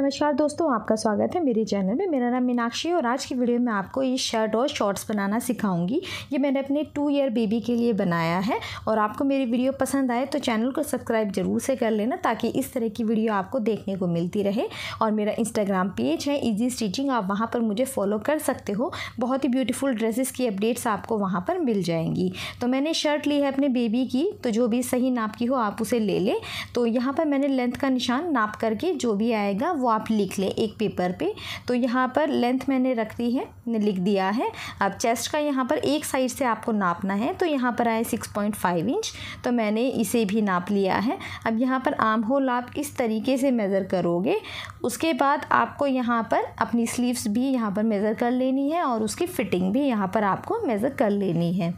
नमस्कार दोस्तों आपका स्वागत है मेरे चैनल में मेरा नाम मीनाक्षी और आज की वीडियो में आपको ये शर्ट और शॉर्ट्स बनाना सिखाऊंगी ये मैंने अपने टू ईयर बेबी के लिए बनाया है और आपको मेरी वीडियो पसंद आए तो चैनल को सब्सक्राइब जरूर से कर लेना ताकि इस तरह की वीडियो आपको देखने को मिलती रहे और मेरा इंस्टाग्राम पेज है ईजी स्टिचिंग आप वहाँ पर मुझे फॉलो कर सकते हो बहुत ही ब्यूटीफुल ड्रेसेस की अपडेट्स आपको वहाँ पर मिल जाएंगी तो मैंने शर्ट ली है अपने बेबी की तो जो भी सही नाप की हो आप उसे ले लें तो यहाँ पर मैंने लेंथ का निशान नाप करके जो भी आएगा वो वो आप लिख लें एक पेपर पे तो यहाँ पर लेंथ मैंने रख दी है लिख दिया है अब चेस्ट का यहाँ पर एक साइड से आपको नापना है तो यहाँ पर आए सिक्स पॉइंट फाइव इंच तो मैंने इसे भी नाप लिया है अब यहाँ पर आम होल आप इस तरीके से मेज़र करोगे उसके बाद आपको यहाँ पर अपनी स्लीव्स भी यहाँ पर मेज़र कर लेनी है और उसकी फ़िटिंग भी यहाँ पर आपको मेज़र कर लेनी है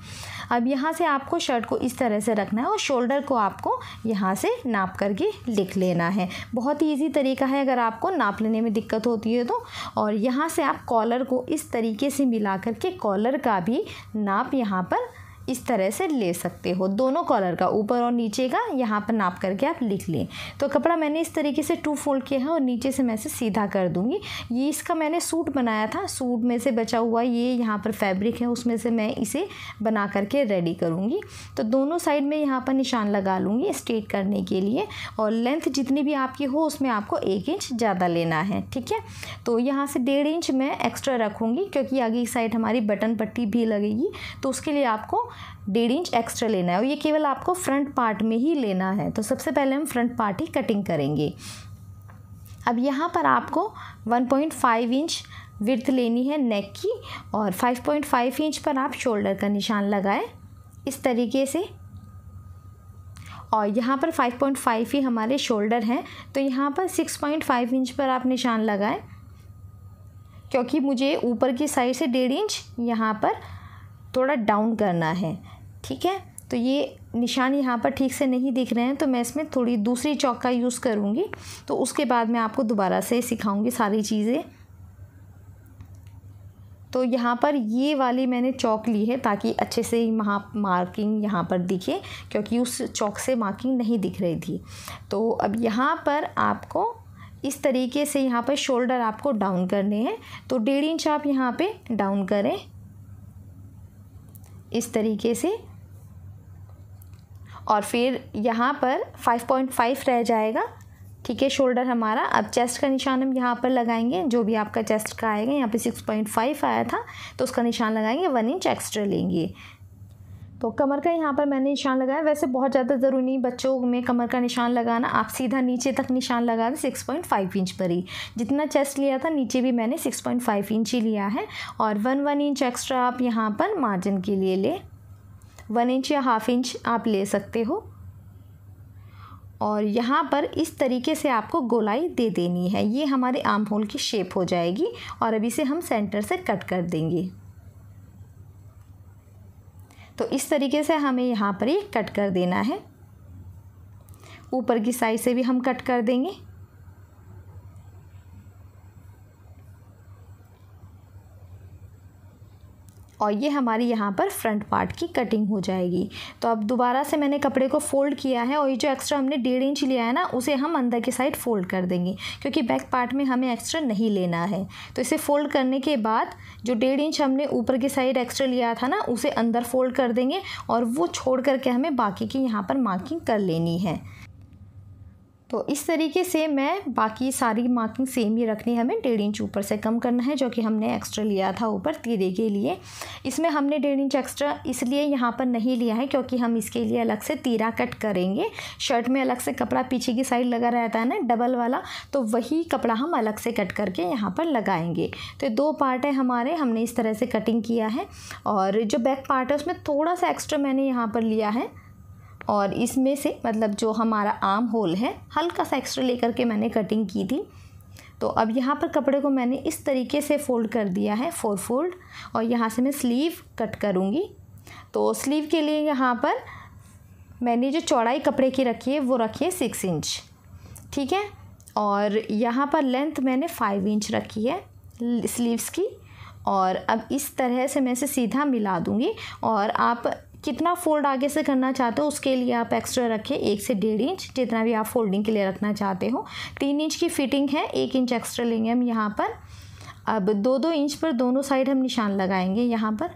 अब यहाँ से आपको शर्ट को इस तरह से रखना है और शोल्डर को आपको यहाँ से नाप करके लिख लेना है बहुत ही ईजी तरीका है अगर आपको नाप लेने में दिक्कत होती है तो और यहाँ से आप कॉलर को इस तरीके से मिला करके कॉलर का भी नाप यहाँ पर इस तरह से ले सकते हो दोनों कॉलर का ऊपर और नीचे का यहाँ पर नाप करके आप लिख लें तो कपड़ा मैंने इस तरीके से टू फोल्ड किया है और नीचे से मैं इसे सीधा कर दूँगी ये इसका मैंने सूट बनाया था सूट में से बचा हुआ ये यहाँ पर फैब्रिक है उसमें से मैं इसे बना करके रेडी करूँगी तो दोनों साइड में यहाँ पर निशान लगा लूँगी स्ट्रेट करने के लिए और लेंथ जितनी भी आपकी हो उसमें आपको एक इंच ज़्यादा लेना है ठीक है तो यहाँ से डेढ़ इंच मैं एक्स्ट्रा रखूँगी क्योंकि आगे की साइड हमारी बटन पट्टी भी लगेगी तो उसके लिए आपको डेढ़ इंच एक्स्ट्रा लेना है और ये केवल आपको फ्रंट पार्ट में ही लेना है तो सबसे पहले हम फ्रंट पार्ट ही कटिंग करेंगे अब यहाँ पर आपको 1.5 इंच विर्थ लेनी है नेक की और 5.5 इंच पर आप शोल्डर का निशान लगाएं इस तरीके से और यहाँ पर 5.5 ही हमारे शोल्डर हैं तो यहाँ पर 6.5 इंच पर आप निशान लगाएं क्योंकि मुझे ऊपर की साइड से डेढ़ इंच यहाँ पर थोड़ा डाउन करना है ठीक है तो ये निशान यहाँ पर ठीक से नहीं दिख रहे हैं तो मैं इसमें थोड़ी दूसरी चौक का यूज़ करूँगी तो उसके बाद मैं आपको दोबारा से सिखाऊँगी सारी चीज़ें तो यहाँ पर ये वाली मैंने चौक ली है ताकि अच्छे से वहाँ मार्किंग यहाँ पर दिखे क्योंकि उस चौक से मार्किंग नहीं दिख रही थी तो अब यहाँ पर आपको इस तरीके से यहाँ पर शोल्डर आपको डाउन करने हैं तो डेढ़ इंच आप यहाँ पे डाउन करें इस तरीके से और फिर यहाँ पर 5.5 रह जाएगा ठीक है शोल्डर हमारा अब चेस्ट का निशान हम यहाँ पर लगाएंगे जो भी आपका चेस्ट का आएगा यहाँ पे 6.5 आया था तो उसका निशान लगाएंगे वन इंच एक्स्ट्रा लेंगे तो कमर का यहाँ पर मैंने निशान लगाया वैसे बहुत ज़्यादा ज़रूरी नहीं बच्चों में कमर का निशान लगाना आप सीधा नीचे तक निशान लगा दें सिक्स पॉइंट फाइव इंच पर ही जितना चेस्ट लिया था नीचे भी मैंने सिक्स पॉइंट फाइव इंच ही लिया है और वन वन इंच एक्स्ट्रा आप यहाँ पर मार्जिन के लिए ले वन इंच या हाफ इंच आप ले सकते हो और यहाँ पर इस तरीके से आपको गोलाई दे देनी है ये हमारे आम होल की शेप हो जाएगी और अभी से हम सेंटर से कट कर देंगे तो इस तरीके से हमें यहाँ पर ये कट कर देना है ऊपर की साइड से भी हम कट कर देंगे और ये हमारी यहाँ पर फ्रंट पार्ट की कटिंग हो जाएगी तो अब दोबारा से मैंने कपड़े को फोल्ड किया है और ये जो एक्स्ट्रा हमने डेढ़ इंच लिया है ना उसे हम अंदर की साइड फोल्ड कर देंगे क्योंकि बैक पार्ट में हमें एक्स्ट्रा नहीं लेना है तो इसे फोल्ड करने के बाद जो डेढ़ इंच हमने ऊपर की साइड एक्स्ट्रा लिया था ना उसे अंदर फोल्ड कर देंगे और वो छोड़ करके हमें बाकी की यहाँ पर मार्किंग कर लेनी है तो इस तरीके से मैं बाकी सारी मार्किंग सेम ही रखनी है हमें डेढ़ इंच ऊपर से कम करना है जो कि हमने एक्स्ट्रा लिया था ऊपर तीरे के लिए इसमें हमने डेढ़ इंच एक्स्ट्रा इसलिए यहाँ पर नहीं लिया है क्योंकि हम इसके लिए अलग से तीरा कट करेंगे शर्ट में अलग से कपड़ा पीछे की साइड लगा रहता है ना डबल वाला तो वही कपड़ा हम अलग से कट करके यहाँ पर लगाएंगे तो दो पार्ट है हमारे हमने इस तरह से कटिंग किया है और जो बैक पार्ट है उसमें थोड़ा सा एक्स्ट्रा मैंने यहाँ पर लिया है और इसमें से मतलब जो हमारा आर्म होल है हल्का सा एक्स्ट्रा लेकर के मैंने कटिंग की थी तो अब यहाँ पर कपड़े को मैंने इस तरीके से फ़ोल्ड कर दिया है फोर फोल्ड और यहाँ से मैं स्लीव कट करूँगी तो स्लीव के लिए यहाँ पर मैंने जो चौड़ाई कपड़े की रखी है वो रखी है सिक्स इंच ठीक है और यहाँ पर लेंथ मैंने फाइव इंच रखी है स्लीव्स की और अब इस तरह से मैं इसे सीधा मिला दूँगी और आप कितना फोल्ड आगे से करना चाहते हो उसके लिए आप एक्स्ट्रा रखें एक से डेढ़ इंच जितना भी आप फोल्डिंग के लिए रखना चाहते हो तीन इंच की फिटिंग है एक इंच एक्स्ट्रा लेंगे हम यहाँ पर अब दो दो इंच पर दोनों साइड हम निशान लगाएंगे यहाँ पर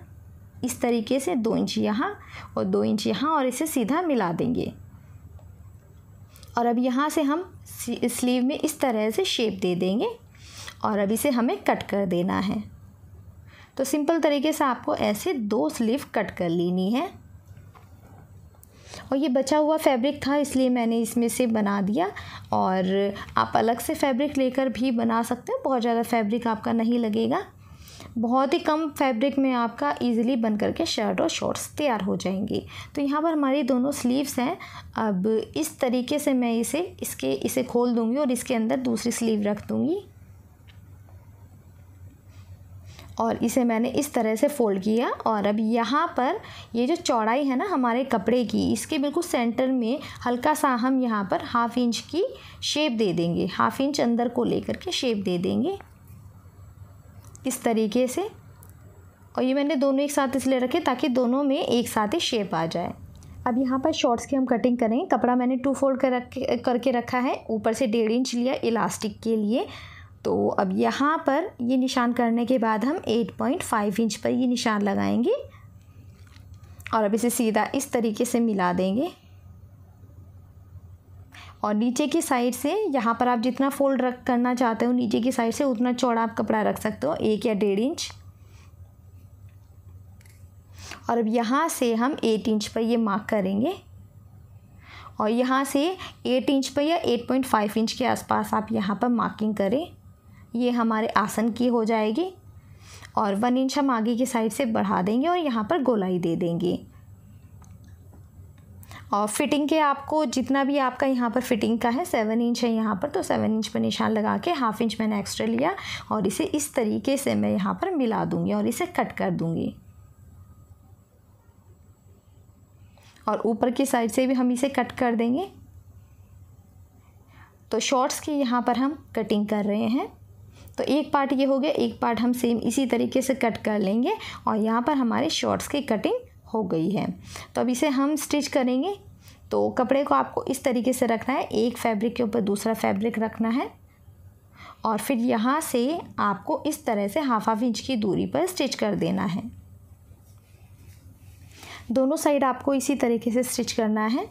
इस तरीके से दो इंच यहाँ और दो इंच यहाँ और इसे सीधा मिला देंगे और अब यहाँ से हम स्लीव में इस तरह से शेप दे देंगे और अब इसे हमें कट कर देना है तो सिंपल तरीके से आपको ऐसे दो स्लीव कट कर लेनी है और ये बचा हुआ फैब्रिक था इसलिए मैंने इसमें से बना दिया और आप अलग से फैब्रिक लेकर भी बना सकते हो बहुत ज़्यादा फैब्रिक आपका नहीं लगेगा बहुत ही कम फैब्रिक में आपका इजीली बन करके शर्ट और शॉर्ट्स तैयार हो जाएंगे तो यहाँ पर हमारी दोनों स्लीव्स हैं अब इस तरीके से मैं इसे इसके इसे खोल दूँगी और इसके अंदर दूसरी स्लीव रख दूँगी और इसे मैंने इस तरह से फ़ोल्ड किया और अब यहाँ पर ये जो चौड़ाई है ना हमारे कपड़े की इसके बिल्कुल सेंटर में हल्का सा हम यहाँ पर हाफ़ इंच की शेप दे देंगे हाफ़ इंच अंदर को लेकर के शेप दे देंगे इस तरीके से और ये मैंने दोनों एक साथ इसलिए रखे ताकि दोनों में एक साथ ही शेप आ जाए अब यहाँ पर शॉर्ट्स की हम कटिंग करेंगे कपड़ा मैंने टू फोल्ड कर रख करके रखा है ऊपर से डेढ़ इंच लिया इलास्टिक के लिए तो अब यहाँ पर ये निशान करने के बाद हम 8.5 इंच पर ये निशान लगाएंगे और अब इसे सीधा इस तरीके से मिला देंगे और नीचे की साइड से यहाँ पर आप जितना फोल्ड रख करना चाहते हो नीचे की साइड से उतना चौड़ा आप कपड़ा रख सकते हो एक या डेढ़ इंच और अब यहाँ से हम एट इंच पर ये मार्क करेंगे और यहाँ से एट इंच पर या एट पॉइंट फाइव इंच के आसपास आप यहाँ पर मार्किंग करें ये हमारे आसन की हो जाएगी और वन इंच हम आगे की साइड से बढ़ा देंगे और यहाँ पर गोलाई दे देंगे और फिटिंग के आपको जितना भी आपका यहाँ पर फिटिंग का है सेवन इंच है यहाँ पर तो सेवन इंच पर निशान लगा के हाफ इंच मैंने एक्स्ट्रा लिया और इसे इस तरीके से मैं यहाँ पर मिला दूँगी और इसे कट कर दूँगी और ऊपर की साइड से भी हम इसे कट कर देंगे तो शॉर्ट्स की यहाँ पर हम कटिंग कर रहे हैं तो एक पार्ट ये हो गया एक पार्ट हम सेम इसी तरीके से कट कर लेंगे और यहाँ पर हमारे शॉर्ट्स की कटिंग हो गई है तो अब इसे हम स्टिच करेंगे तो कपड़े को आपको इस तरीके से रखना है एक फैब्रिक के ऊपर दूसरा फैब्रिक रखना है और फिर यहाँ से आपको इस तरह से हाफ हाफ इंच की दूरी पर स्टिच कर देना है दोनों साइड आपको इसी तरीके से स्टिच करना है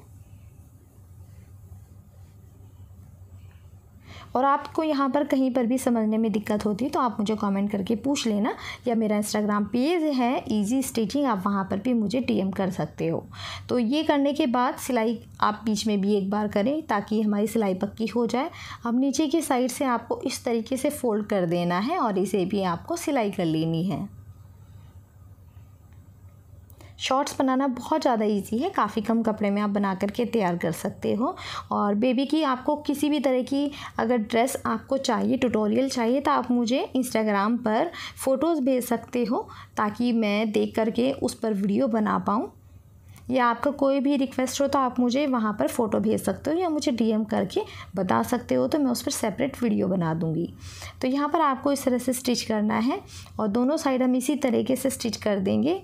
और आपको यहाँ पर कहीं पर भी समझने में दिक्कत होती तो आप मुझे कमेंट करके पूछ लेना या मेरा इंस्टाग्राम पेज है इजी स्टिचिंग आप वहाँ पर भी मुझे डी कर सकते हो तो ये करने के बाद सिलाई आप बीच में भी एक बार करें ताकि हमारी सिलाई पक्की हो जाए अब नीचे की साइड से आपको इस तरीके से फोल्ड कर देना है और इसे भी आपको सिलाई कर लेनी है शॉर्ट्स बनाना बहुत ज़्यादा ईजी है काफ़ी कम कपड़े में आप बना करके तैयार कर सकते हो और बेबी की आपको किसी भी तरह की अगर ड्रेस आपको चाहिए ट्यूटोरियल चाहिए तो आप मुझे इंस्टाग्राम पर फ़ोटोज़ भेज सकते हो ताकि मैं देख करके उस पर वीडियो बना पाऊँ या आपका कोई भी रिक्वेस्ट हो तो आप मुझे वहाँ पर फ़ोटो भेज सकते हो या मुझे डीएम करके बता सकते हो तो मैं उस पर सेपरेट वीडियो बना दूँगी तो यहाँ पर आपको इस तरह से स्टिच करना है और दोनों साइड हम इसी तरीके से स्टिच कर देंगे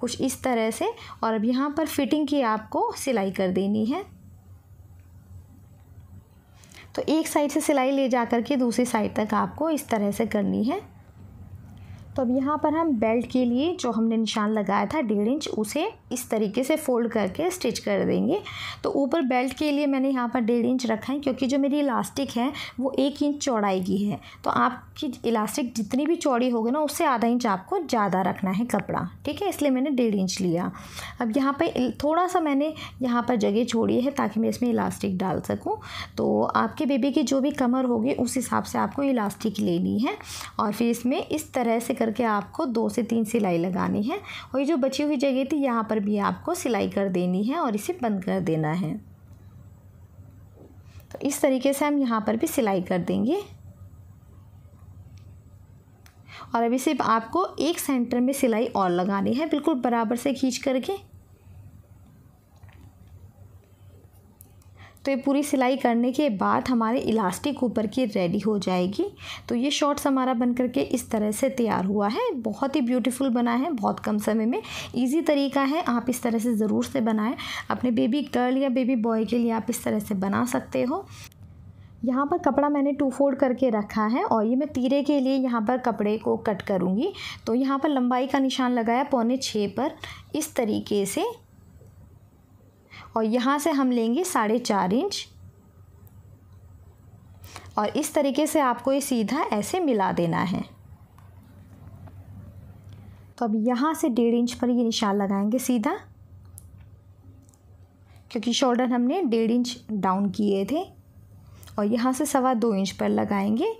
कुछ इस तरह से और अब यहाँ पर फिटिंग की आपको सिलाई कर देनी है तो एक साइड से सिलाई ले जा कर के दूसरी साइड तक आपको इस तरह से करनी है तो अब यहाँ पर हम बेल्ट के लिए जो हमने निशान लगाया था डेढ़ इंच उसे इस तरीके से फोल्ड करके स्टिच कर देंगे तो ऊपर बेल्ट के लिए मैंने यहाँ पर डेढ़ इंच रखा है क्योंकि जो मेरी इलास्टिक है वो एक इंच चौड़ाई की है तो आपकी इलास्टिक जितनी भी चौड़ी होगी ना उससे आधा इंच आपको ज़्यादा रखना है कपड़ा ठीक है इसलिए मैंने डेढ़ इंच लिया अब यहाँ पर थोड़ा सा मैंने यहाँ पर जगह छोड़ी है ताकि मैं इसमें इलास्टिक डाल सकूँ तो आपके बेबी की जो भी कमर होगी उस हिसाब से आपको इलास्टिक लेनी है और फिर इसमें इस तरह से करके आपको दो से तीन सिलाई लगानी है और ये जो बची हुई जगह थी यहाँ पर भी आपको सिलाई कर देनी है और इसे बंद कर देना है तो इस तरीके से हम यहाँ पर भी सिलाई कर देंगे और अभी सिर्फ आपको एक सेंटर में सिलाई और लगानी है बिल्कुल बराबर से खींच करके तो ये पूरी सिलाई करने के बाद हमारे इलास्टिक ऊपर की रेडी हो जाएगी तो ये शॉर्ट्स हमारा बन करके इस तरह से तैयार हुआ है बहुत ही ब्यूटीफुल बना है बहुत कम समय में ईजी तरीका है आप इस तरह से ज़रूर से बनाएं अपने बेबी गर्ल या बेबी बॉय के लिए आप इस तरह से बना सकते हो यहाँ पर कपड़ा मैंने टू फोल्ड करके रखा है और ये मैं तीरे के लिए यहाँ पर कपड़े को कट करूँगी तो यहाँ पर लंबाई का निशान लगाया पौने छः पर इस तरीके से और यहाँ से हम लेंगे साढ़े चार इंच और इस तरीके से आपको ये सीधा ऐसे मिला देना है तो अब यहाँ से डेढ़ इंच पर ये निशान लगाएंगे सीधा क्योंकि शोल्डर हमने डेढ़ इंच डाउन किए थे और यहाँ से सवा दो इंच पर लगाएंगे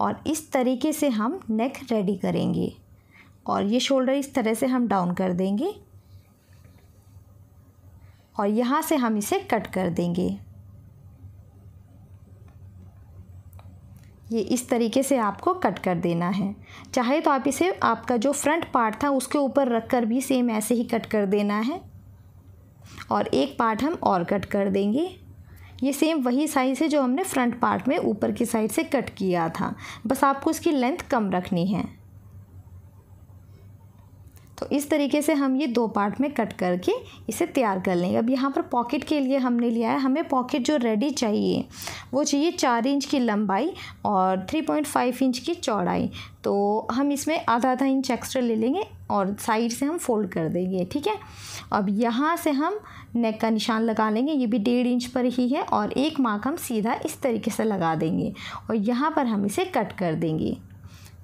और इस तरीके से हम नेक रेडी करेंगे और ये शोल्डर इस तरह से हम डाउन कर देंगे और यहाँ से हम इसे कट कर देंगे ये इस तरीके से आपको कट कर देना है चाहे तो आप इसे आपका जो फ्रंट पार्ट था उसके ऊपर रख कर भी सेम ऐसे ही कट कर देना है और एक पार्ट हम और कट कर देंगे ये सेम वही साइज़ है जो हमने फ्रंट पार्ट में ऊपर की साइड से कट किया था बस आपको इसकी लेंथ कम रखनी है तो इस तरीके से हम ये दो पार्ट में कट करके इसे तैयार कर लेंगे अब यहाँ पर पॉकेट के लिए हमने लिया है हमें पॉकेट जो रेडी चाहिए वो चाहिए चार इंच की लंबाई और थ्री पॉइंट फाइव इंच की चौड़ाई तो हम इसमें आधा आधा इंच एक्स्ट्रा ले लेंगे और साइड से हम फोल्ड कर देंगे ठीक है अब यहाँ से हम नेक का निशान लगा लेंगे ये भी डेढ़ इंच पर ही है और एक मार्क हम सीधा इस तरीके से लगा देंगे और यहाँ पर हम इसे कट कर देंगे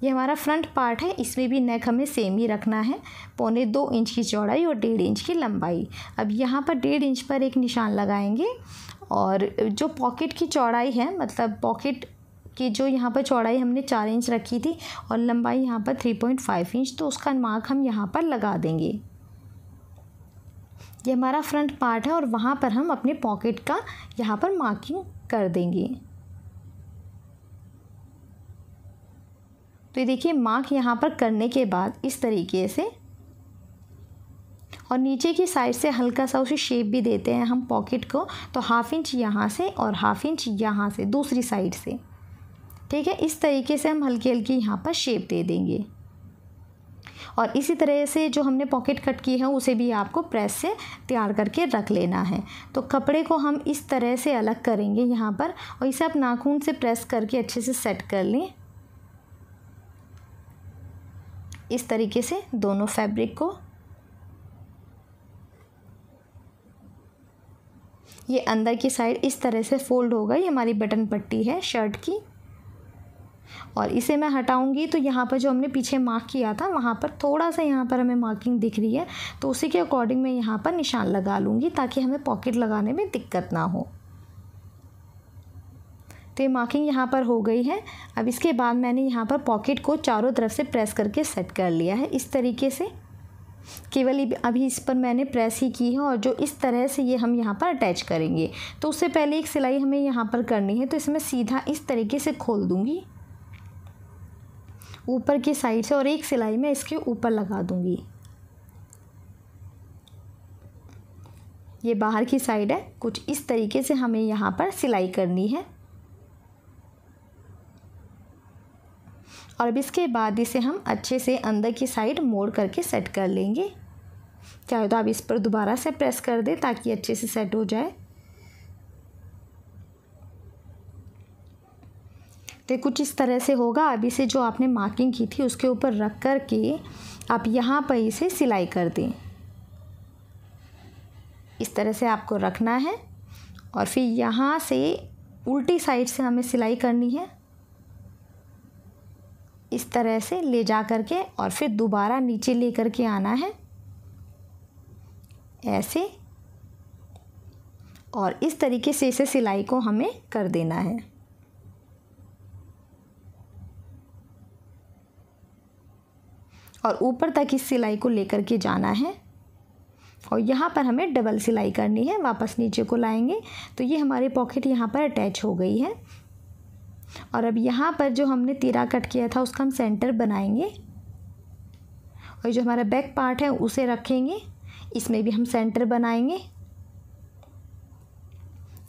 ये हमारा फ्रंट पार्ट है इसमें भी नेक हमें सेम ही रखना है पौने दो इंच की चौड़ाई और डेढ़ इंच की लंबाई अब यहाँ पर डेढ़ इंच पर एक निशान लगाएंगे और जो पॉकेट की चौड़ाई है मतलब पॉकेट कि जो यहाँ पर चौड़ाई हमने चार इंच रखी थी और लंबाई यहाँ पर थ्री पॉइंट फाइव इंच तो उसका मार्क हम यहाँ पर लगा देंगे ये हमारा फ्रंट पार्ट है और वहाँ पर हम अपने पॉकेट का यहाँ पर मार्किंग कर देंगे तो ये देखिए मार्क यहाँ पर करने के बाद इस तरीके से और नीचे की साइड से हल्का सा उसे शेप भी देते हैं हम पॉकेट को तो हाफ इंच यहाँ से और हाफ इंच यहाँ से दूसरी साइड से ठीक है इस तरीके से हम हल्की हल्की यहाँ पर शेप दे देंगे और इसी तरह से जो हमने पॉकेट कट की है उसे भी आपको प्रेस से तैयार करके रख लेना है तो कपड़े को हम इस तरह से अलग करेंगे यहाँ पर और इसे आप नाखून से प्रेस करके अच्छे से सेट कर लें इस तरीके से दोनों फैब्रिक को ये अंदर की साइड इस तरह से फोल्ड होगा ये हमारी बटन पट्टी है शर्ट की और इसे मैं हटाऊंगी तो यहाँ पर जो हमने पीछे मार्क किया था वहाँ पर थोड़ा सा यहाँ पर हमें मार्किंग दिख रही है तो उसी के अकॉर्डिंग मैं यहाँ पर निशान लगा लूँगी ताकि हमें पॉकेट लगाने में दिक्कत ना हो तो ये मार्किंग यहाँ पर हो गई है अब इसके बाद मैंने यहाँ पर पॉकेट को चारों तरफ से प्रेस करके सेट कर लिया है इस तरीके से केवल अभी इस पर मैंने प्रेस ही की है और जो इस तरह से ये हम यहाँ पर अटैच करेंगे तो उससे पहले एक सिलाई हमें यहाँ पर करनी है तो इसमें सीधा इस तरीके से खोल दूँगी ऊपर की साइड से और एक सिलाई मैं इसके ऊपर लगा दूँगी ये बाहर की साइड है कुछ इस तरीके से हमें यहाँ पर सिलाई करनी है और अब इसके बाद इसे हम अच्छे से अंदर की साइड मोड़ करके सेट कर लेंगे चाहे तो आप इस पर दोबारा से प्रेस कर दें ताकि अच्छे से सेट हो जाए तो कुछ इस तरह से होगा अब इसे जो आपने मार्किंग की थी उसके ऊपर रख कर के आप यहाँ पर इसे सिलाई कर दें इस तरह से आपको रखना है और फिर यहाँ से उल्टी साइड से हमें सिलाई करनी है इस तरह से ले जा कर के और फिर दोबारा नीचे ले कर के आना है ऐसे और इस तरीके से इसे सिलाई को हमें कर देना है और ऊपर तक इस सिलाई को लेकर के जाना है और यहाँ पर हमें डबल सिलाई करनी है वापस नीचे को लाएंगे तो ये हमारी पॉकेट यहाँ पर अटैच हो गई है और अब यहाँ पर जो हमने तीरा कट किया था उसका हम सेंटर बनाएंगे और जो हमारा बैक पार्ट है उसे रखेंगे इसमें भी हम सेंटर बनाएंगे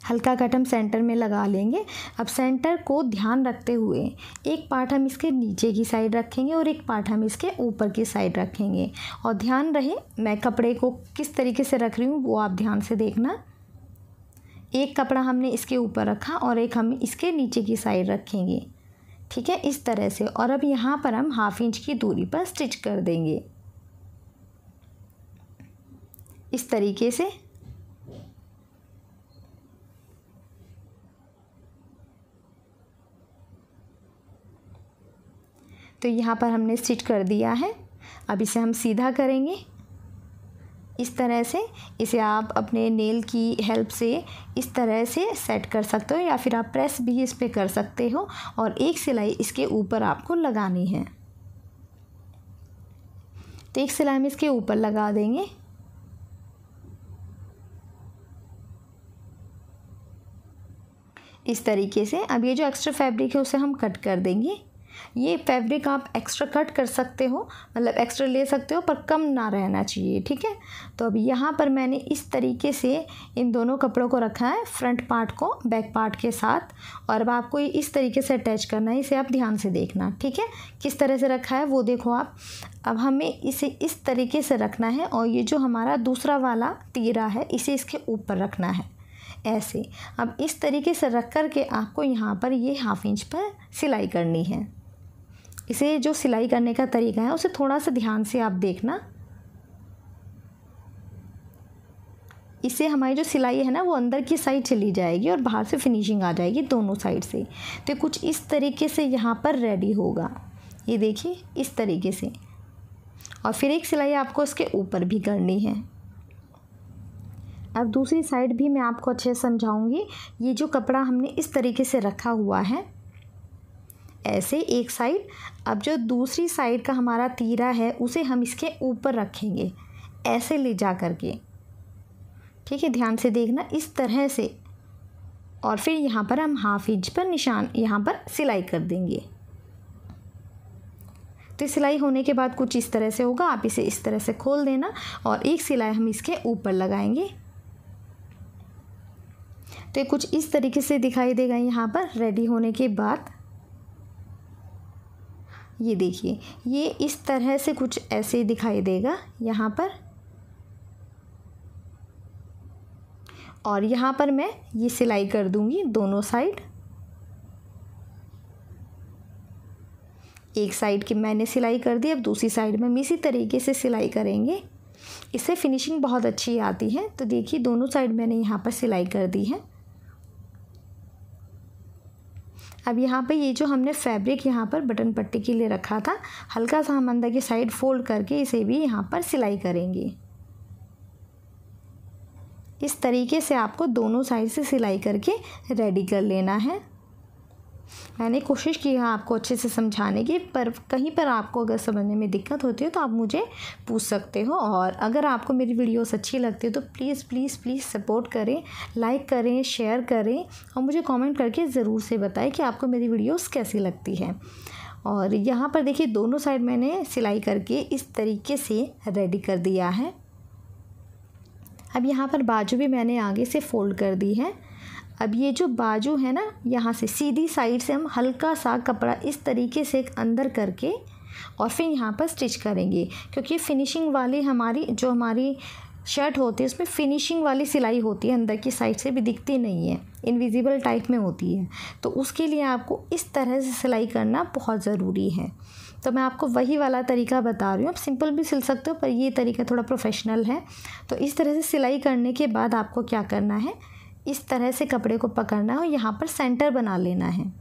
हल्का कट हम सेंटर में लगा लेंगे अब सेंटर को ध्यान रखते हुए एक पार्ट हम इसके नीचे की साइड रखेंगे और एक पार्ट हम इसके ऊपर की साइड रखेंगे और ध्यान रहे मैं कपड़े को किस तरीके से रख रही हूँ वो आप ध्यान से देखना एक कपड़ा हमने इसके ऊपर रखा और एक हम इसके नीचे की साइड रखेंगे ठीक है इस तरह से और अब यहाँ पर हम हाफ इंच की दूरी पर स्टिच कर देंगे इस तरीके से तो यहाँ पर हमने स्टिच कर दिया है अब इसे हम सीधा करेंगे इस तरह से इसे आप अपने नेल की हेल्प से इस तरह से सेट कर सकते हो या फिर आप प्रेस भी इस पर कर सकते हो और एक सिलाई इसके ऊपर आपको लगानी है तो एक सिलाई हम इसके ऊपर लगा देंगे इस तरीके से अब ये जो एक्स्ट्रा फैब्रिक है उसे हम कट कर देंगे ये फैब्रिक आप एक्स्ट्रा कट कर सकते हो मतलब एक्स्ट्रा ले सकते हो पर कम ना रहना चाहिए ठीक है तो अब यहाँ पर मैंने इस तरीके से इन दोनों कपड़ों को रखा है फ्रंट पार्ट को बैक पार्ट के साथ और अब आपको ये इस तरीके से अटैच करना है इसे आप ध्यान से देखना ठीक है किस तरह से रखा है वो देखो आप अब हमें इसे इस तरीके से रखना है और ये जो हमारा दूसरा वाला तीरा है इसे इसके ऊपर रखना है ऐसे अब इस तरीके से रख कर के आपको यहाँ पर ये हाफ इंच पर सिलाई करनी है इसे जो सिलाई करने का तरीका है उसे थोड़ा सा ध्यान से आप देखना इससे हमारी जो सिलाई है ना वो अंदर की साइड चली जाएगी और बाहर से फिनिशिंग आ जाएगी दोनों साइड से तो कुछ इस तरीके से यहाँ पर रेडी होगा ये देखिए इस तरीके से और फिर एक सिलाई आपको इसके ऊपर भी करनी है अब दूसरी साइड भी मैं आपको अच्छे से समझाऊँगी ये जो कपड़ा हमने इस तरीके से रखा हुआ है ऐसे एक साइड अब जो दूसरी साइड का हमारा तीरा है उसे हम इसके ऊपर रखेंगे ऐसे ले जा कर के ठीक है ध्यान से देखना इस तरह से और फिर यहाँ पर हम हाफ इंच पर निशान यहाँ पर सिलाई कर देंगे तो सिलाई होने के बाद कुछ इस तरह से होगा आप इसे इस तरह से खोल देना और एक सिलाई हम इसके ऊपर लगाएंगे तो कुछ इस तरीके से दिखाई देगा यहाँ पर रेडी होने के बाद ये देखिए ये इस तरह से कुछ ऐसे दिखाई देगा यहाँ पर और यहाँ पर मैं ये सिलाई कर दूँगी दोनों साइड एक साइड की मैंने सिलाई कर दी अब दूसरी साइड में हम इसी तरीके से सिलाई करेंगे इससे फिनिशिंग बहुत अच्छी आती है तो देखिए दोनों साइड मैंने यहाँ पर सिलाई कर दी है अब यहाँ पे ये जो हमने फैब्रिक यहाँ पर बटन पट्टी के लिए रखा था हल्का सा हम अंदर की साइड फोल्ड करके इसे भी यहाँ पर सिलाई करेंगे इस तरीके से आपको दोनों साइड से सिलाई करके रेडी कर लेना है मैंने कोशिश की है आपको अच्छे से समझाने की पर कहीं पर आपको अगर समझने में दिक्कत होती है तो आप मुझे पूछ सकते हो और अगर आपको मेरी वीडियोस अच्छी लगती है तो प्लीज़ प्लीज़ प्लीज़ सपोर्ट करें लाइक करें शेयर करें और मुझे कमेंट करके ज़रूर से बताएं कि आपको मेरी वीडियोस कैसी लगती है और यहाँ पर देखिए दोनों साइड मैंने सिलाई करके इस तरीके से रेडी कर दिया है अब यहाँ पर बाजू भी मैंने आगे से फ़ोल्ड कर दी है अब ये जो बाजू है ना यहाँ से सीधी साइड से हम हल्का सा कपड़ा इस तरीके से अंदर करके और फिर यहाँ पर स्टिच करेंगे क्योंकि फिनिशिंग वाली हमारी जो हमारी शर्ट होती है उसमें फिनिशिंग वाली सिलाई होती है अंदर की साइड से भी दिखती नहीं है इनविजिबल टाइप में होती है तो उसके लिए आपको इस तरह से सिलाई करना बहुत ज़रूरी है तो मैं आपको वही वाला तरीका बता रही हूँ आप सिंपल भी सिल सकते हो पर ये तरीका थोड़ा प्रोफेशनल है तो इस तरह से सिलाई करने के बाद आपको क्या करना है इस तरह से कपड़े को पकड़ना है और यहाँ पर सेंटर बना लेना है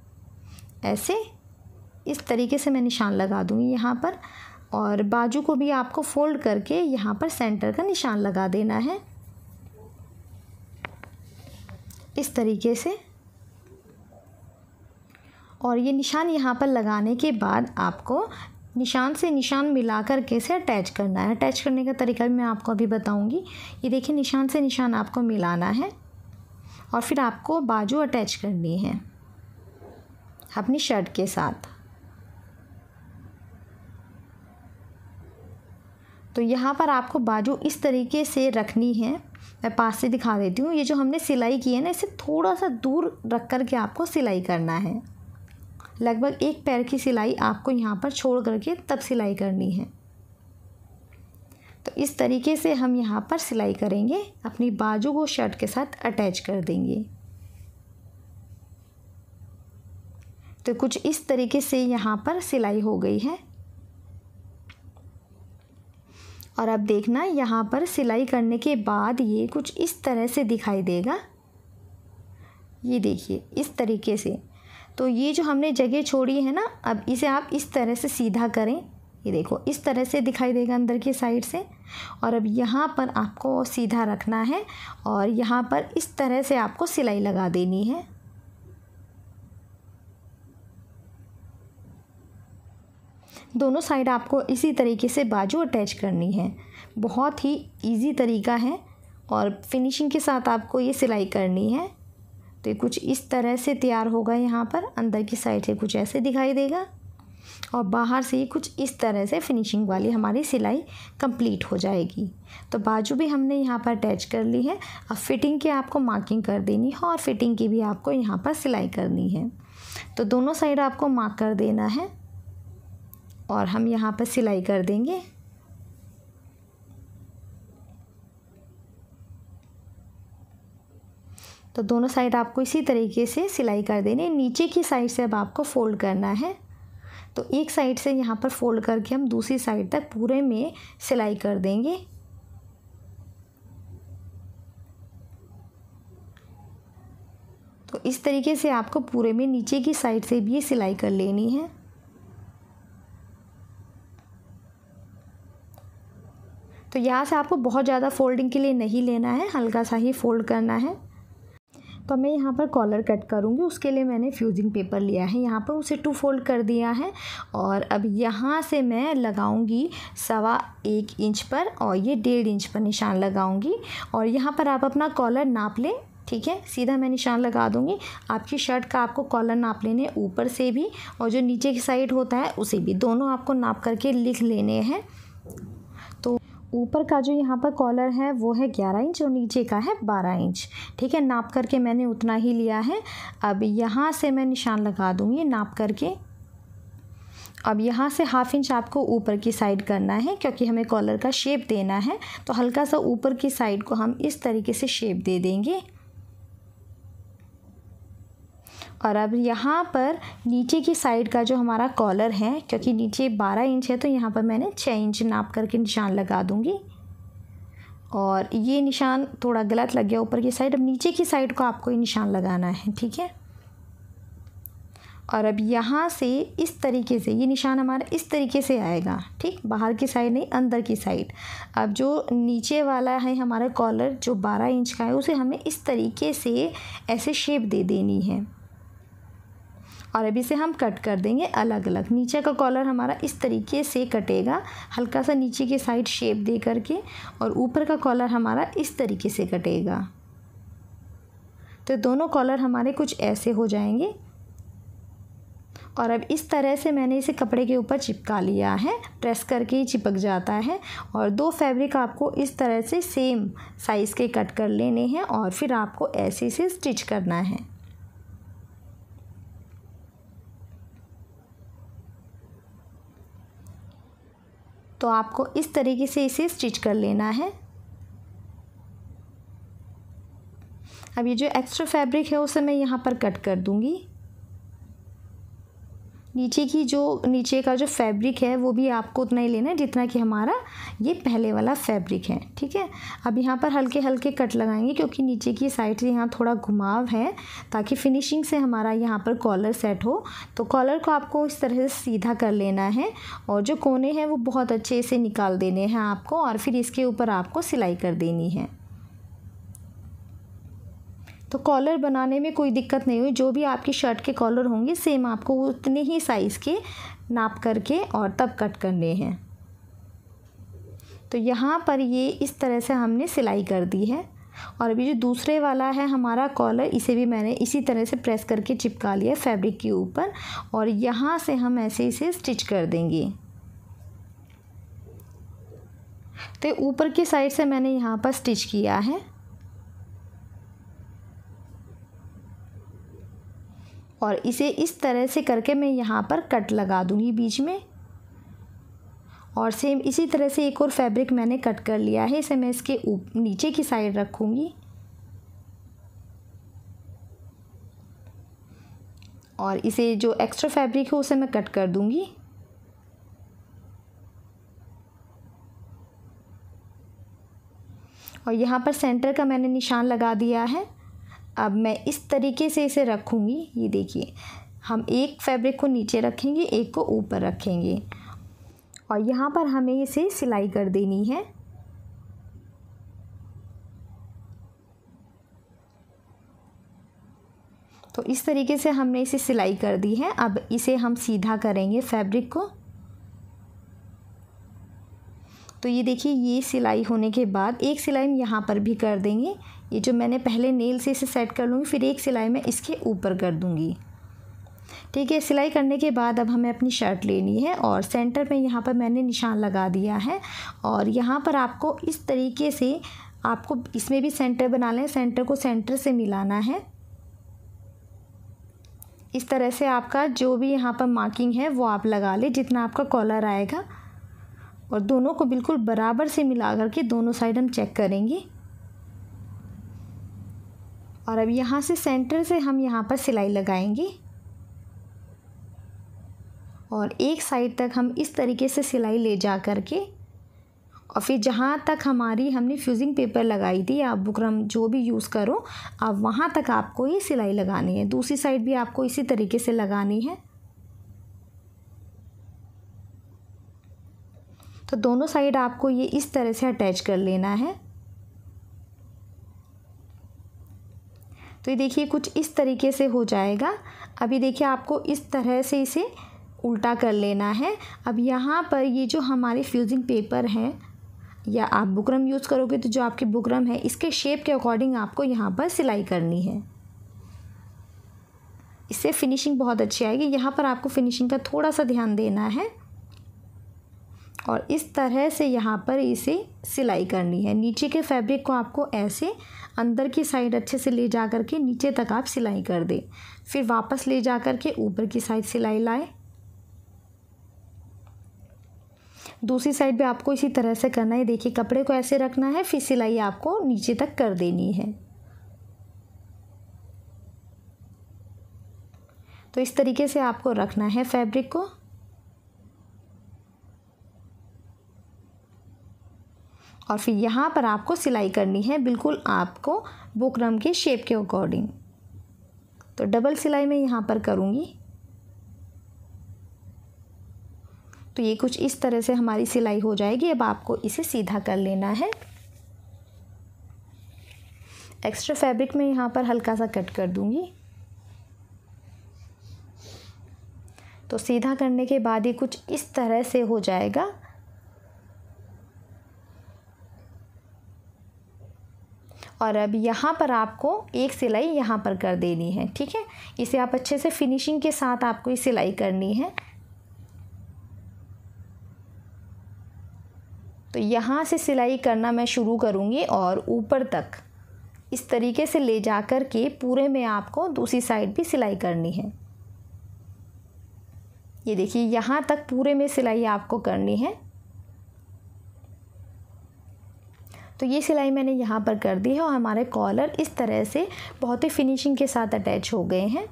ऐसे इस तरीके से मैं निशान लगा दूँगी यहाँ पर और बाजू को भी आपको फोल्ड करके यहाँ पर सेंटर का निशान लगा देना है इस तरीके से और ये निशान यहाँ पर लगाने के बाद आपको निशान से निशान मिला कर कैसे अटैच करना है अटैच करने का तरीका भी मैं आपको अभी बताऊंगी ये देखिए निशान से निशान आपको मिलाना है और फिर आपको बाजू अटैच करनी है अपनी शर्ट के साथ तो यहाँ पर आपको बाजू इस तरीके से रखनी है मैं पास से दिखा देती हूँ ये जो हमने सिलाई की है ना इसे थोड़ा सा दूर रख कर के आपको सिलाई करना है लगभग एक पैर की सिलाई आपको यहाँ पर छोड़ करके तब सिलाई करनी है तो इस तरीके से हम यहाँ पर सिलाई करेंगे अपनी बाजू को शर्ट के साथ अटैच कर देंगे तो कुछ इस तरीके से यहाँ पर सिलाई हो गई है और अब देखना यहाँ पर सिलाई करने के बाद ये कुछ इस तरह से दिखाई देगा ये देखिए इस तरीके से तो ये जो हमने जगह छोड़ी है ना अब इसे आप इस तरह से सीधा करें ये देखो इस तरह से दिखाई देगा अंदर की साइड से और अब यहाँ पर आपको सीधा रखना है और यहाँ पर इस तरह से आपको सिलाई लगा देनी है दोनों साइड आपको इसी तरीके से बाजू अटैच करनी है बहुत ही इजी तरीका है और फिनिशिंग के साथ आपको ये सिलाई करनी है तो कुछ इस तरह से तैयार होगा यहाँ पर अंदर की साइड से कुछ ऐसे दिखाई देगा और बाहर से कुछ इस तरह से फिनिशिंग वाली हमारी सिलाई कंप्लीट हो जाएगी तो बाजू भी हमने यहाँ पर अटैच कर ली है अब फिटिंग की आपको मार्किंग कर देनी है और फिटिंग की भी आपको यहाँ पर सिलाई करनी है तो दोनों साइड आपको मार्क कर देना है और हम यहाँ पर सिलाई कर देंगे तो दोनों साइड आपको इसी तरीके से सिलाई कर देनी है नीचे की साइड से अब आपको फोल्ड करना है तो एक साइड से यहाँ पर फोल्ड करके हम दूसरी साइड तक पूरे में सिलाई कर देंगे तो इस तरीके से आपको पूरे में नीचे की साइड से भी सिलाई कर लेनी है तो यहाँ से आपको बहुत ज़्यादा फोल्डिंग के लिए नहीं लेना है हल्का सा ही फोल्ड करना है तो मैं यहाँ पर कॉलर कट करूँगी उसके लिए मैंने फ्यूजिंग पेपर लिया है यहाँ पर उसे टू फोल्ड कर दिया है और अब यहाँ से मैं लगाऊँगी सवा एक इंच पर और ये डेढ़ इंच पर निशान लगाऊँगी और यहाँ पर आप अपना कॉलर नाप लें ठीक है सीधा मैं निशान लगा दूंगी आपकी शर्ट का आपको कॉलर नाप लेने ऊपर से भी और जो नीचे की साइड होता है उसे भी दोनों आपको नाप करके लिख लेने हैं ऊपर का जो यहाँ पर कॉलर है वो है ग्यारह इंच और नीचे का है बारह इंच ठीक है नाप करके मैंने उतना ही लिया है अब यहाँ से मैं निशान लगा दूँगी नाप करके अब यहाँ से हाफ इंच आपको ऊपर की साइड करना है क्योंकि हमें कॉलर का शेप देना है तो हल्का सा ऊपर की साइड को हम इस तरीके से शेप दे देंगे और अब यहाँ पर नीचे की साइड का जो हमारा कॉलर है क्योंकि नीचे बारह इंच है तो यहाँ पर मैंने छः इंच नाप करके निशान लगा दूँगी और ये निशान थोड़ा गलत लग गया ऊपर की साइड अब नीचे की साइड को आपको ये निशान लगाना है ठीक है और अब यहाँ से इस तरीके से ये निशान हमारा इस तरीके से आएगा ठीक बाहर की साइड नहीं अंदर की साइड अब जो नीचे वाला है हमारा कॉलर जो बारह इंच का है उसे हमें इस तरीके से ऐसे शेप दे देनी है और अभी से हम कट कर देंगे अलग अलग नीचे का कॉलर हमारा इस तरीके से कटेगा हल्का सा नीचे के साइड शेप दे करके और ऊपर का कॉलर हमारा इस तरीके से कटेगा तो दोनों कॉलर हमारे कुछ ऐसे हो जाएंगे और अब इस तरह से मैंने इसे कपड़े के ऊपर चिपका लिया है प्रेस करके ही चिपक जाता है और दो फैब्रिक आपको इस तरह से सेम साइज़ के कट कर लेने हैं और फिर आपको ऐसे से स्टिच करना है तो आपको इस तरीके से इसे स्टिच कर लेना है अब ये जो एक्स्ट्रा फैब्रिक है उसे मैं यहाँ पर कट कर दूँगी नीचे की जो नीचे का जो फैब्रिक है वो भी आपको उतना ही लेना है जितना कि हमारा ये पहले वाला फैब्रिक है ठीक है अब यहाँ पर हल्के हल्के कट लगाएंगे क्योंकि नीचे की साइड से यहाँ थोड़ा घुमाव है ताकि फिनिशिंग से हमारा यहाँ पर कॉलर सेट हो तो कॉलर को आपको इस तरह से सीधा कर लेना है और जो कोने हैं वो बहुत अच्छे से निकाल देने हैं आपको और फिर इसके ऊपर आपको सिलाई कर देनी है तो कॉलर बनाने में कोई दिक्कत नहीं हुई जो भी आपकी शर्ट के कॉलर होंगे सेम आपको उतने ही साइज़ के नाप करके और तब कट करने हैं तो यहाँ पर ये इस तरह से हमने सिलाई कर दी है और अभी जो दूसरे वाला है हमारा कॉलर इसे भी मैंने इसी तरह से प्रेस करके चिपका लिया फैब्रिक के ऊपर और यहाँ से हम ऐसे इसे स्टिच कर देंगे तो ऊपर की साइड से मैंने यहाँ पर स्टिच किया है और इसे इस तरह से करके मैं यहाँ पर कट लगा दूँगी बीच में और सेम इसी तरह से एक और फैब्रिक मैंने कट कर लिया है इसे मैं इसके ऊप नीचे की साइड रखूँगी और इसे जो एक्स्ट्रा फैब्रिक है उसे मैं कट कर दूँगी और यहाँ पर सेंटर का मैंने निशान लगा दिया है अब मैं इस तरीके से इसे रखूँगी ये देखिए हम एक फैब्रिक को नीचे रखेंगे एक को ऊपर रखेंगे और यहाँ पर हमें इसे सिलाई कर देनी है तो इस तरीके से हमने इसे सिलाई कर दी है अब इसे हम सीधा करेंगे फैब्रिक को तो ये देखिए ये सिलाई होने के बाद एक सिलाई हम यहाँ पर भी कर देंगे ये जो मैंने पहले नेल से इसे सेट कर लूँगी फिर एक सिलाई मैं इसके ऊपर कर दूँगी ठीक है सिलाई करने के बाद अब हमें अपनी शर्ट लेनी है और सेंटर में यहाँ पर मैंने निशान लगा दिया है और यहाँ पर आपको इस तरीके से आपको इसमें भी सेंटर बना लें सेंटर को सेंटर से मिलाना है इस तरह से आपका जो भी यहाँ पर मार्किंग है वो आप लगा लें जितना आपका कॉलर आएगा और दोनों को बिल्कुल बराबर से मिला करके दोनों साइड हम चेक करेंगे और अब यहाँ से सेंटर से हम यहाँ पर सिलाई लगाएंगे और एक साइड तक हम इस तरीके से सिलाई ले जा कर के और फिर जहाँ तक हमारी हमने फ्यूजिंग पेपर लगाई थी या बुकरम जो भी यूज़ करो अब वहाँ तक आपको ये सिलाई लगानी है दूसरी साइड भी आपको इसी तरीके से लगानी है तो दोनों साइड आपको ये इस तरह से अटैच कर लेना है तो ये देखिए कुछ इस तरीके से हो जाएगा अभी देखिए आपको इस तरह से इसे उल्टा कर लेना है अब यहाँ पर ये जो हमारे फ्यूजिंग पेपर है या आप बुकरम यूज़ करोगे तो जो आपके बुकरम है इसके शेप के अकॉर्डिंग आपको यहाँ पर सिलाई करनी है इससे फिनिशिंग बहुत अच्छी आएगी यहाँ पर आपको फिनिशिंग का थोड़ा सा ध्यान देना है और इस तरह से यहाँ पर इसे सिलाई करनी है नीचे के फैब्रिक को आपको ऐसे अंदर की साइड अच्छे से ले जा कर के नीचे तक आप सिलाई कर दें फिर वापस ले जा कर के ऊपर की साइड सिलाई लाए दूसरी साइड भी आपको इसी तरह से करना है देखिए कपड़े को ऐसे रखना है फिर सिलाई आपको नीचे तक कर देनी है तो इस तरीके से आपको रखना है फैब्रिक को और फिर यहाँ पर आपको सिलाई करनी है बिल्कुल आपको बुकरम के शेप के अकॉर्डिंग तो डबल सिलाई मैं यहाँ पर करूँगी तो ये कुछ इस तरह से हमारी सिलाई हो जाएगी अब आपको इसे सीधा कर लेना है एक्स्ट्रा फैब्रिक मैं यहाँ पर हल्का सा कट कर दूँगी तो सीधा करने के बाद ये कुछ इस तरह से हो जाएगा और अब यहाँ पर आपको एक सिलाई यहाँ पर कर देनी है ठीक है इसे आप अच्छे से फिनिशिंग के साथ आपको ये सिलाई करनी है तो यहाँ से सिलाई करना मैं शुरू करूँगी और ऊपर तक इस तरीके से ले जा कर के पूरे में आपको दूसरी साइड भी सिलाई करनी है ये देखिए यहाँ तक पूरे में सिलाई आपको करनी है तो ये सिलाई मैंने यहाँ पर कर दी है और हमारे कॉलर इस तरह से बहुत ही फिनिशिंग के साथ अटैच हो गए हैं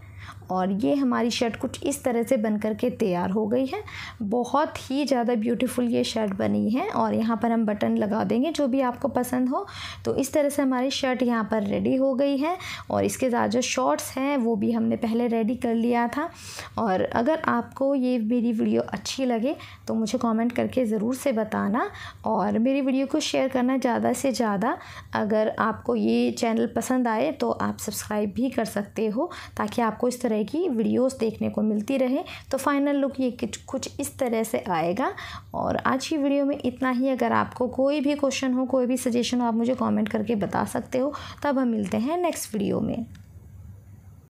और ये हमारी शर्ट कुछ इस तरह से बन कर के तैयार हो गई है बहुत ही ज़्यादा ब्यूटीफुल ये शर्ट बनी है और यहाँ पर हम बटन लगा देंगे जो भी आपको पसंद हो तो इस तरह से हमारी शर्ट यहाँ पर रेडी हो गई है और इसके साथ जो शॉर्ट्स हैं वो भी हमने पहले रेडी कर लिया था और अगर आपको ये मेरी वीडियो अच्छी लगे तो मुझे कॉमेंट करके ज़रूर से बताना और मेरी वीडियो को शेयर करना ज़्यादा से ज़्यादा अगर आपको ये चैनल पसंद आए तो आप सब्सक्राइब भी कर सकते हो ताकि आपको इस तरह तरह की वीडियोस देखने को मिलती रहे तो फाइनल लुक ये कुछ इस तरह से आएगा और आज की वीडियो में इतना ही अगर आपको कोई भी क्वेश्चन हो कोई भी सजेशन हो आप मुझे कॉमेंट करके बता सकते हो तब हम मिलते हैं नेक्स्ट वीडियो में